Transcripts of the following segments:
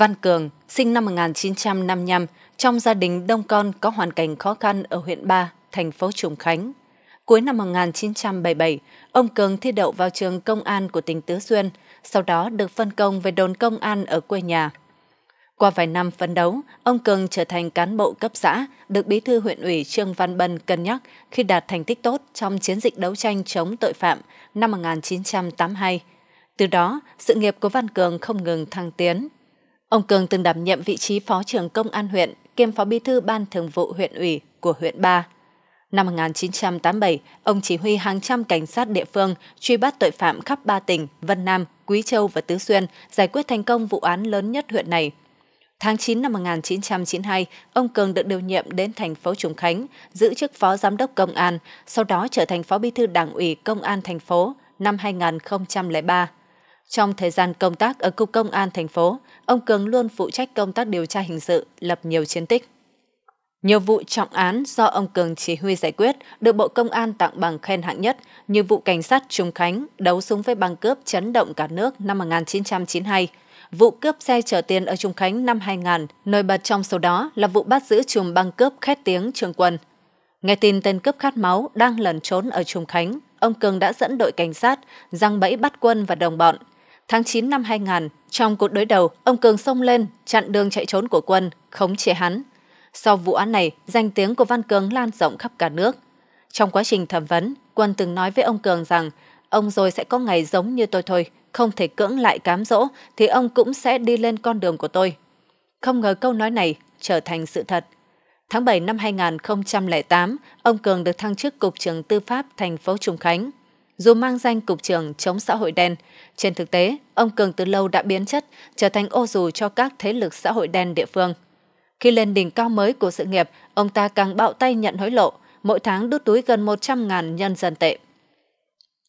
Văn Cường, sinh năm 1955, trong gia đình đông con có hoàn cảnh khó khăn ở huyện Ba, thành phố Trùng Khánh. Cuối năm 1977, ông Cường thi đậu vào trường công an của tỉnh Tứ Xuyên, sau đó được phân công về đồn công an ở quê nhà. Qua vài năm phấn đấu, ông Cường trở thành cán bộ cấp xã, được bí thư huyện ủy Trương Văn Bân cân nhắc khi đạt thành tích tốt trong chiến dịch đấu tranh chống tội phạm năm 1982. Từ đó, sự nghiệp của Văn Cường không ngừng thăng tiến. Ông Cường từng đảm nhiệm vị trí Phó trưởng Công an huyện kiêm Phó Bí thư Ban Thường vụ huyện ủy của huyện Ba. Năm 1987, ông chỉ huy hàng trăm cảnh sát địa phương truy bắt tội phạm khắp ba tỉnh Vân Nam, Quý Châu và Tứ Xuyên, giải quyết thành công vụ án lớn nhất huyện này. Tháng 9 năm 1992, ông Cường được điều nhiệm đến thành phố Trùng Khánh, giữ chức phó giám đốc công an, sau đó trở thành phó bí thư đảng ủy công an thành phố năm 2003. Trong thời gian công tác ở Cục Công an thành phố, ông Cường luôn phụ trách công tác điều tra hình sự, lập nhiều chiến tích. Nhiều vụ trọng án do ông Cường chỉ huy giải quyết được Bộ Công an tặng bằng khen hạng nhất như vụ cảnh sát Trung Khánh đấu súng với băng cướp chấn động cả nước năm 1992, vụ cướp xe chở tiền ở Trung Khánh năm 2000, nổi bật trong số đó là vụ bắt giữ chùm băng cướp khét tiếng Trường Quân. Nghe tin tên cướp khát máu đang lẩn trốn ở Trung Khánh, ông Cường đã dẫn đội cảnh sát, răng bẫy bắt quân và đồng bọn Tháng 9 năm 2000, trong cuộc đối đầu, ông Cường xông lên, chặn đường chạy trốn của quân, khống chế hắn. Sau vụ án này, danh tiếng của Văn Cường lan rộng khắp cả nước. Trong quá trình thẩm vấn, quân từng nói với ông Cường rằng ông rồi sẽ có ngày giống như tôi thôi, không thể cưỡng lại cám dỗ thì ông cũng sẽ đi lên con đường của tôi. Không ngờ câu nói này trở thành sự thật. Tháng 7 năm 2008, ông Cường được thăng chức Cục trưởng Tư pháp thành phố Trùng Khánh dù mang danh cục trưởng chống xã hội đen. Trên thực tế, ông Cường từ lâu đã biến chất, trở thành ô dù cho các thế lực xã hội đen địa phương. Khi lên đỉnh cao mới của sự nghiệp, ông ta càng bạo tay nhận hối lộ, mỗi tháng đút túi gần 100.000 nhân dân tệ.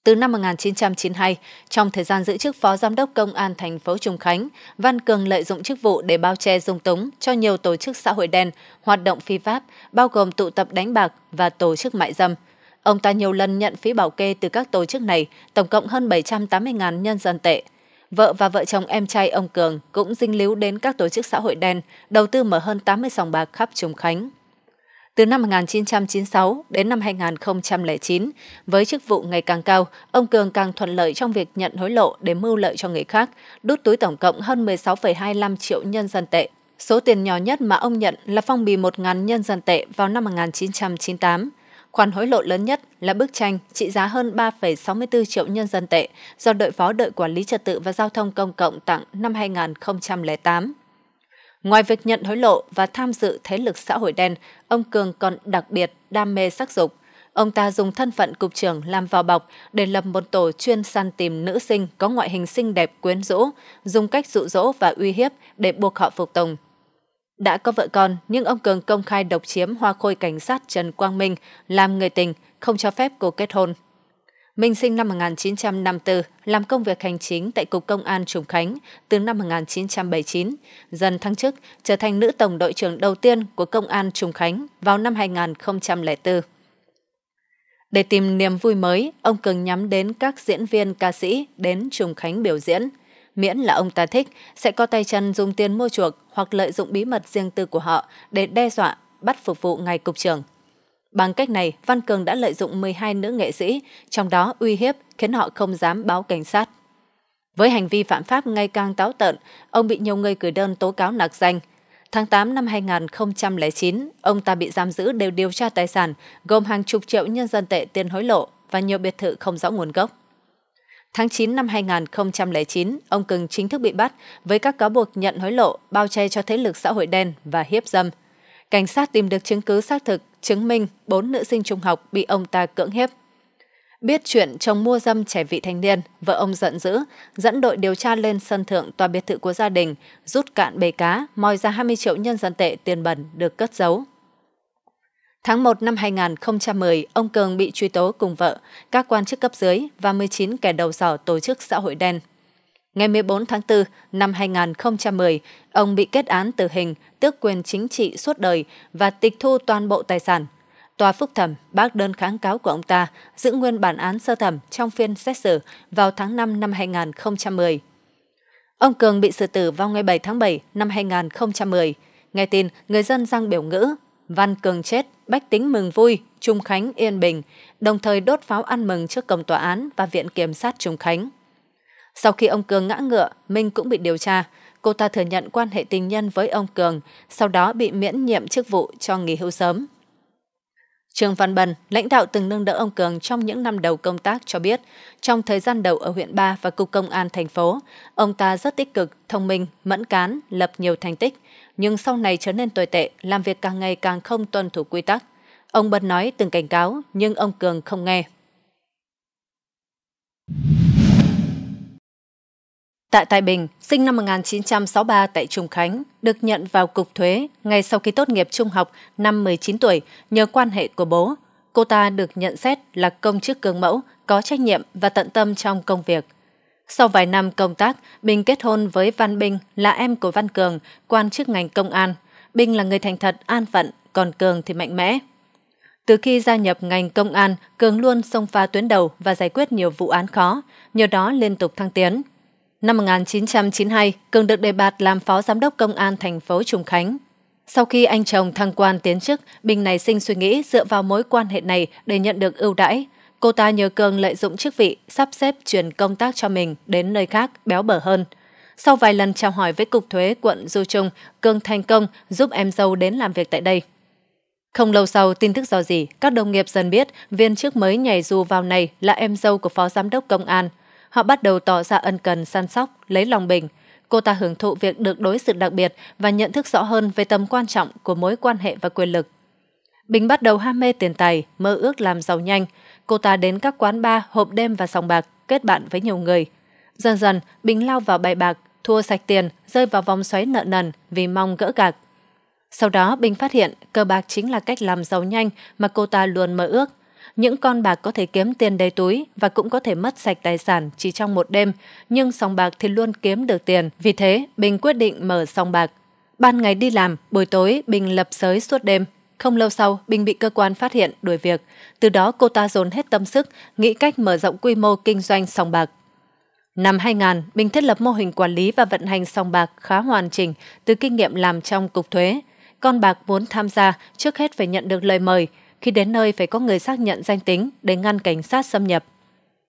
Từ năm 1992, trong thời gian giữ chức Phó Giám đốc Công an thành phố Trung Khánh, Văn Cường lợi dụng chức vụ để bao che dung túng cho nhiều tổ chức xã hội đen, hoạt động phi pháp, bao gồm tụ tập đánh bạc và tổ chức mại dâm – Ông ta nhiều lần nhận phí bảo kê từ các tổ chức này, tổng cộng hơn 780.000 nhân dân tệ. Vợ và vợ chồng em trai ông Cường cũng dinh líu đến các tổ chức xã hội đen, đầu tư mở hơn 80 sòng bạc khắp Trùng Khánh. Từ năm 1996 đến năm 2009, với chức vụ ngày càng cao, ông Cường càng thuận lợi trong việc nhận hối lộ để mưu lợi cho người khác, đút túi tổng cộng hơn 16,25 triệu nhân dân tệ. Số tiền nhỏ nhất mà ông nhận là phong bì 1.000 nhân dân tệ vào năm 1998. Khoản hối lộ lớn nhất là bức tranh trị giá hơn 3,64 triệu nhân dân tệ do đội phó đội quản lý trật tự và giao thông công cộng tặng năm 2008. Ngoài việc nhận hối lộ và tham dự thế lực xã hội đen, ông Cường còn đặc biệt đam mê sắc dục. Ông ta dùng thân phận cục trưởng làm vào bọc để lập một tổ chuyên săn tìm nữ sinh có ngoại hình xinh đẹp quyến rũ, dùng cách dụ dỗ và uy hiếp để buộc họ phục tùng. Đã có vợ con, nhưng ông Cường công khai độc chiếm hoa khôi cảnh sát Trần Quang Minh làm người tình, không cho phép cô kết hôn. Minh sinh năm 1954, làm công việc hành chính tại Cục Công an Trùng Khánh từ năm 1979, dần thăng chức, trở thành nữ tổng đội trưởng đầu tiên của Công an Trùng Khánh vào năm 2004. Để tìm niềm vui mới, ông Cường nhắm đến các diễn viên ca sĩ đến Trùng Khánh biểu diễn – miễn là ông ta thích, sẽ có tay chân dùng tiền mua chuộc hoặc lợi dụng bí mật riêng tư của họ để đe dọa, bắt phục vụ ngài cục trưởng. Bằng cách này, Văn Cường đã lợi dụng 12 nữ nghệ sĩ, trong đó uy hiếp khiến họ không dám báo cảnh sát. Với hành vi phạm pháp ngày càng táo tợn, ông bị nhiều người gửi đơn tố cáo nạc danh. Tháng 8 năm 2009, ông ta bị giam giữ đều điều tra tài sản, gồm hàng chục triệu nhân dân tệ tiền hối lộ và nhiều biệt thự không rõ nguồn gốc. Tháng 9 năm 2009, ông Cưng chính thức bị bắt với các cáo buộc nhận hối lộ, bao che cho thế lực xã hội đen và hiếp dâm. Cảnh sát tìm được chứng cứ xác thực, chứng minh bốn nữ sinh trung học bị ông ta cưỡng hiếp. Biết chuyện chồng mua dâm trẻ vị thanh niên, vợ ông giận dữ, dẫn đội điều tra lên sân thượng tòa biệt thự của gia đình, rút cạn bể cá, moi ra 20 triệu nhân dân tệ tiền bẩn được cất giấu. Tháng 1 năm 2010, ông Cường bị truy tố cùng vợ, các quan chức cấp dưới và 19 kẻ đầu sỏ tổ chức xã hội đen. Ngày 14 tháng 4 năm 2010, ông bị kết án tử hình, tước quyền chính trị suốt đời và tịch thu toàn bộ tài sản. Tòa phúc thẩm bác đơn kháng cáo của ông ta giữ nguyên bản án sơ thẩm trong phiên xét xử vào tháng 5 năm 2010. Ông Cường bị xử tử vào ngày 7 tháng 7 năm 2010. Nghe tin, người dân giang biểu ngữ Văn Cường chết, bách tính mừng vui, Trung Khánh yên bình, đồng thời đốt pháo ăn mừng trước cổng tòa án và viện kiểm sát Trung Khánh. Sau khi ông Cường ngã ngựa, Minh cũng bị điều tra. Cô ta thừa nhận quan hệ tình nhân với ông Cường, sau đó bị miễn nhiệm chức vụ cho nghỉ hưu sớm. Trương Văn Bần, lãnh đạo từng nâng đỡ ông Cường trong những năm đầu công tác cho biết, trong thời gian đầu ở huyện Ba và Cục Công an thành phố, ông ta rất tích cực, thông minh, mẫn cán, lập nhiều thành tích, nhưng sau này trở nên tồi tệ, làm việc càng ngày càng không tuân thủ quy tắc. Ông Bần nói từng cảnh cáo, nhưng ông Cường không nghe. Tạ Tài Bình, sinh năm 1963 tại Trung Khánh, được nhận vào Cục Thuế ngay sau khi tốt nghiệp trung học năm 19 tuổi nhờ quan hệ của bố. Cô ta được nhận xét là công chức gương mẫu, có trách nhiệm và tận tâm trong công việc. Sau vài năm công tác, Bình kết hôn với Văn Bình là em của Văn Cường, quan chức ngành công an. Bình là người thành thật, an phận, còn Cường thì mạnh mẽ. Từ khi gia nhập ngành công an, Cường luôn xông pha tuyến đầu và giải quyết nhiều vụ án khó, nhờ đó liên tục thăng tiến. Năm 1992, Cường được đề bạt làm phó giám đốc công an thành phố Trùng Khánh. Sau khi anh chồng thăng quan tiến chức, Bình này sinh suy nghĩ dựa vào mối quan hệ này để nhận được ưu đãi. Cô ta nhờ Cường lợi dụng chức vị, sắp xếp chuyển công tác cho mình đến nơi khác béo bở hơn. Sau vài lần chào hỏi với Cục Thuế quận Du Trung, Cường thành công giúp em dâu đến làm việc tại đây. Không lâu sau, tin tức do gì các đồng nghiệp dần biết viên chức mới nhảy dù vào này là em dâu của phó giám đốc công an – họ bắt đầu tỏ ra ân cần săn sóc, lấy lòng bình. Cô ta hưởng thụ việc được đối xử đặc biệt và nhận thức rõ hơn về tầm quan trọng của mối quan hệ và quyền lực. Bình bắt đầu ham mê tiền tài, mơ ước làm giàu nhanh. Cô ta đến các quán bar, hộp đêm và sòng bạc, kết bạn với nhiều người. Dần dần, Bình lao vào bài bạc, thua sạch tiền, rơi vào vòng xoáy nợ nần vì mong gỡ gạc. Sau đó, Bình phát hiện cờ bạc chính là cách làm giàu nhanh mà cô ta luôn mơ ước những con bạc có thể kiếm tiền đầy túi và cũng có thể mất sạch tài sản chỉ trong một đêm, nhưng sòng bạc thì luôn kiếm được tiền. Vì thế, Bình quyết định mở sòng bạc. Ban ngày đi làm, buổi tối Bình lập sới suốt đêm. Không lâu sau, Bình bị cơ quan phát hiện đuổi việc. Từ đó cô ta dồn hết tâm sức, nghĩ cách mở rộng quy mô kinh doanh sòng bạc. Năm 2000, Bình thiết lập mô hình quản lý và vận hành sòng bạc khá hoàn chỉnh từ kinh nghiệm làm trong cục thuế. Con bạc muốn tham gia trước hết phải nhận được lời mời khi đến nơi phải có người xác nhận danh tính để ngăn cảnh sát xâm nhập.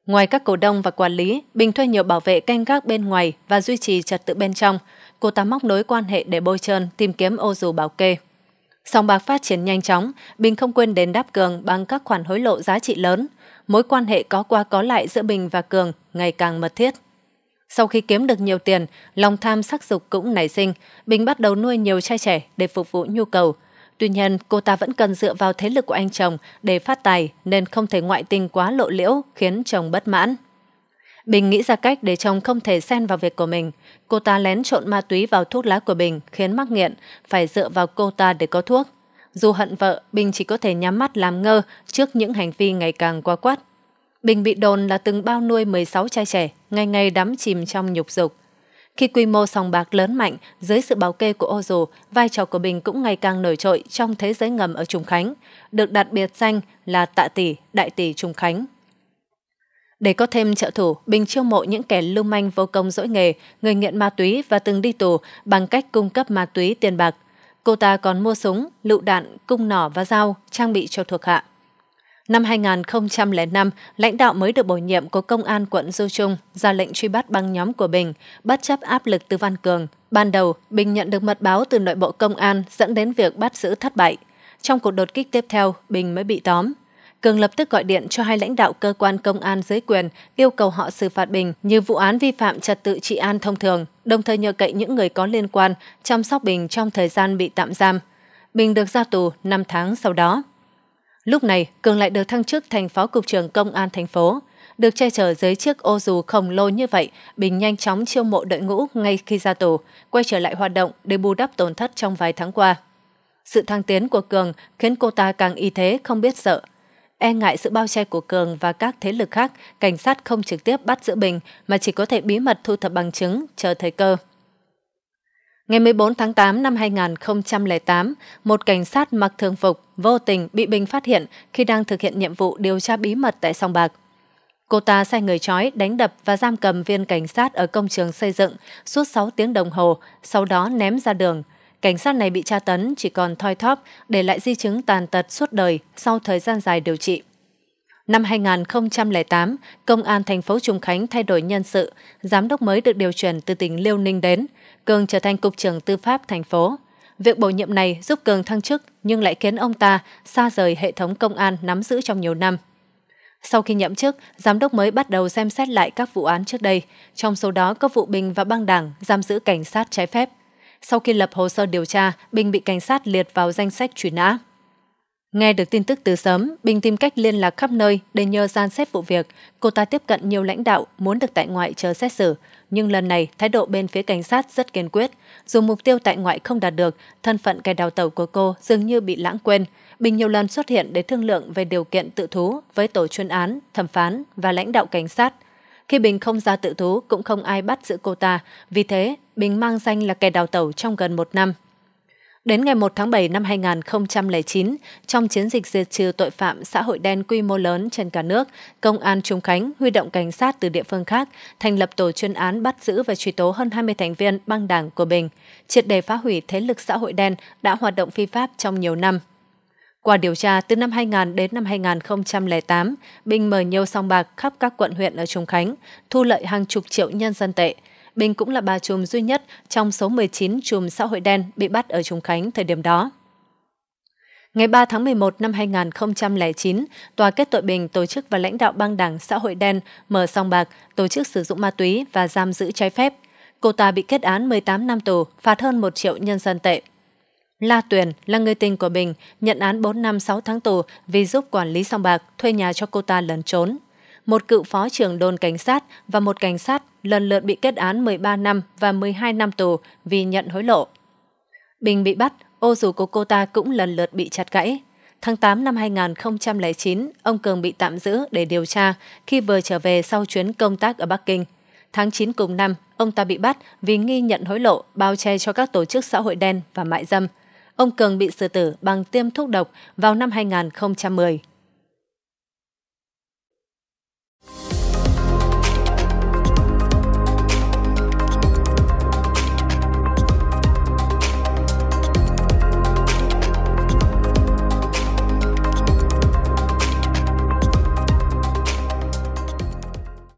Ngoài các cổ đông và quản lý, Bình thuê nhiều bảo vệ canh gác bên ngoài và duy trì trật tự bên trong. Cô ta móc nối quan hệ để bôi trơn tìm kiếm ô dù bảo kê. Sòng bạc phát triển nhanh chóng, Bình không quên đến đáp Cường bằng các khoản hối lộ giá trị lớn. Mối quan hệ có qua có lại giữa Bình và Cường ngày càng mật thiết. Sau khi kiếm được nhiều tiền, lòng tham sắc dục cũng nảy sinh, Bình bắt đầu nuôi nhiều trai trẻ để phục vụ nhu cầu, Tuy nhiên, cô ta vẫn cần dựa vào thế lực của anh chồng để phát tài nên không thể ngoại tình quá lộ liễu khiến chồng bất mãn. Bình nghĩ ra cách để chồng không thể xen vào việc của mình. Cô ta lén trộn ma túy vào thuốc lá của Bình khiến mắc nghiện, phải dựa vào cô ta để có thuốc. Dù hận vợ, Bình chỉ có thể nhắm mắt làm ngơ trước những hành vi ngày càng quá quát. Bình bị đồn là từng bao nuôi 16 trai trẻ, ngày ngày đắm chìm trong nhục dục. Khi quy mô sòng bạc lớn mạnh, dưới sự bảo kê của ô dù, vai trò của Bình cũng ngày càng nổi trội trong thế giới ngầm ở Trùng Khánh, được đặt biệt danh là tạ tỷ, đại tỷ Trùng Khánh. Để có thêm trợ thủ, Bình chiêu mộ những kẻ lưu manh vô công dỗi nghề, người nghiện ma túy và từng đi tù bằng cách cung cấp ma túy tiền bạc. Cô ta còn mua súng, lựu đạn, cung nỏ và dao, trang bị cho thuộc hạ. Năm 2005, lãnh đạo mới được bổ nhiệm của Công an quận Du Trung ra lệnh truy bắt băng nhóm của Bình, bất chấp áp lực từ Văn Cường. Ban đầu, Bình nhận được mật báo từ nội bộ công an dẫn đến việc bắt giữ thất bại. Trong cuộc đột kích tiếp theo, Bình mới bị tóm. Cường lập tức gọi điện cho hai lãnh đạo cơ quan công an dưới quyền yêu cầu họ xử phạt Bình như vụ án vi phạm trật tự trị an thông thường, đồng thời nhờ cậy những người có liên quan chăm sóc Bình trong thời gian bị tạm giam. Bình được ra tù 5 tháng sau đó. Lúc này, Cường lại được thăng chức thành phó cục trưởng công an thành phố. Được che chở dưới chiếc ô dù khổng lồ như vậy, Bình nhanh chóng chiêu mộ đội ngũ ngay khi ra tù, quay trở lại hoạt động để bù đắp tổn thất trong vài tháng qua. Sự thăng tiến của Cường khiến cô ta càng y thế không biết sợ. E ngại sự bao che của Cường và các thế lực khác, cảnh sát không trực tiếp bắt giữ Bình mà chỉ có thể bí mật thu thập bằng chứng, chờ thời cơ. Ngày 14 tháng 8 năm 2008, một cảnh sát mặc thường phục vô tình bị Bình phát hiện khi đang thực hiện nhiệm vụ điều tra bí mật tại sòng bạc. Cô ta sai người trói, đánh đập và giam cầm viên cảnh sát ở công trường xây dựng suốt 6 tiếng đồng hồ, sau đó ném ra đường. Cảnh sát này bị tra tấn chỉ còn thoi thóp, để lại di chứng tàn tật suốt đời sau thời gian dài điều trị. Năm 2008, Công an thành phố Trung Khánh thay đổi nhân sự, giám đốc mới được điều chuyển từ tỉnh Liêu Ninh đến – Cường trở thành cục trưởng tư pháp thành phố. Việc bổ nhiệm này giúp Cường thăng chức nhưng lại khiến ông ta xa rời hệ thống công an nắm giữ trong nhiều năm. Sau khi nhậm chức, giám đốc mới bắt đầu xem xét lại các vụ án trước đây, trong số đó có vụ Bình và băng đảng giam giữ cảnh sát trái phép. Sau khi lập hồ sơ điều tra, Bình bị cảnh sát liệt vào danh sách truy nã. Nghe được tin tức từ sớm, Bình tìm cách liên lạc khắp nơi để nhờ gian xét vụ việc. Cô ta tiếp cận nhiều lãnh đạo muốn được tại ngoại chờ xét xử, nhưng lần này thái độ bên phía cảnh sát rất kiên quyết. Dù mục tiêu tại ngoại không đạt được, thân phận kẻ đào tẩu của cô dường như bị lãng quên. Bình nhiều lần xuất hiện để thương lượng về điều kiện tự thú với tổ chuyên án, thẩm phán và lãnh đạo cảnh sát. Khi Bình không ra tự thú cũng không ai bắt giữ cô ta, vì thế Bình mang danh là kẻ đào tẩu trong gần một năm. Đến ngày 1 tháng 7 năm 2009, trong chiến dịch diệt trừ tội phạm xã hội đen quy mô lớn trên cả nước, Công an Trung Khánh huy động cảnh sát từ địa phương khác, thành lập tổ chuyên án bắt giữ và truy tố hơn 20 thành viên băng đảng của Bình, triệt đề phá hủy thế lực xã hội đen đã hoạt động phi pháp trong nhiều năm. Qua điều tra, từ năm 2000 đến năm 2008, Bình mở nhiều song bạc khắp các quận huyện ở Trung Khánh, thu lợi hàng chục triệu nhân dân tệ – Bình cũng là bà trùm duy nhất trong số 19 trùm xã hội đen bị bắt ở Trùng Khánh thời điểm đó. Ngày 3 tháng 11 năm 2009, Tòa kết tội Bình tổ chức và lãnh đạo băng đảng xã hội đen mở song bạc, tổ chức sử dụng ma túy và giam giữ trái phép. Cô ta bị kết án 18 năm tù, phạt hơn 1 triệu nhân dân tệ. La Tuyền là người tình của Bình, nhận án 4 năm 6 tháng tù vì giúp quản lý song bạc, thuê nhà cho cô ta lẩn trốn. Một cựu phó trưởng đồn cảnh sát và một cảnh sát lần lượt bị kết án 13 năm và 12 năm tù vì nhận hối lộ. Bình bị bắt, ô dù của cô ta cũng lần lượt bị chặt gãy. Tháng 8 năm 2009, ông Cường bị tạm giữ để điều tra khi vừa trở về sau chuyến công tác ở Bắc Kinh. Tháng 9 cùng năm, ông ta bị bắt vì nghi nhận hối lộ bao che cho các tổ chức xã hội đen và mại dâm. Ông Cường bị xử tử bằng tiêm thuốc độc vào năm 2010.